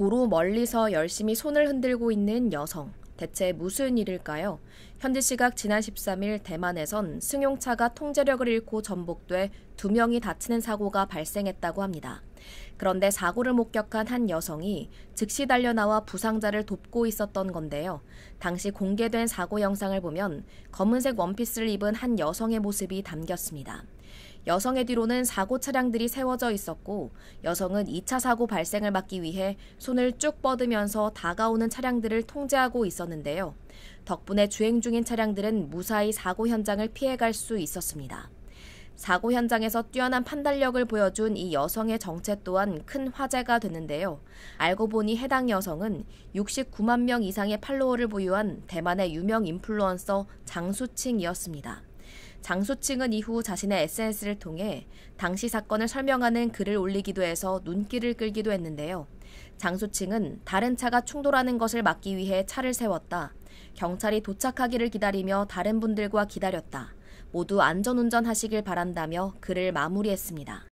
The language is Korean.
도로 멀리서 열심히 손을 흔들고 있는 여성. 대체 무슨 일일까요? 현지 시각 지난 13일 대만에선 승용차가 통제력을 잃고 전복돼 두 명이 다치는 사고가 발생했다고 합니다. 그런데 사고를 목격한 한 여성이 즉시 달려나와 부상자를 돕고 있었던 건데요. 당시 공개된 사고 영상을 보면 검은색 원피스를 입은 한 여성의 모습이 담겼습니다. 여성의 뒤로는 사고 차량들이 세워져 있었고 여성은 2차 사고 발생을 막기 위해 손을 쭉 뻗으면서 다가오는 차량들을 통제하고 있었는데요. 덕분에 주행 중인 차량들은 무사히 사고 현장을 피해갈 수 있었습니다. 사고 현장에서 뛰어난 판단력을 보여준 이 여성의 정체 또한 큰 화제가 됐는데요. 알고 보니 해당 여성은 69만 명 이상의 팔로워를 보유한 대만의 유명 인플루언서 장수칭이었습니다. 장수층은 이후 자신의 SNS를 통해 당시 사건을 설명하는 글을 올리기도 해서 눈길을 끌기도 했는데요. 장수층은 다른 차가 충돌하는 것을 막기 위해 차를 세웠다. 경찰이 도착하기를 기다리며 다른 분들과 기다렸다. 모두 안전운전 하시길 바란다며 글을 마무리했습니다.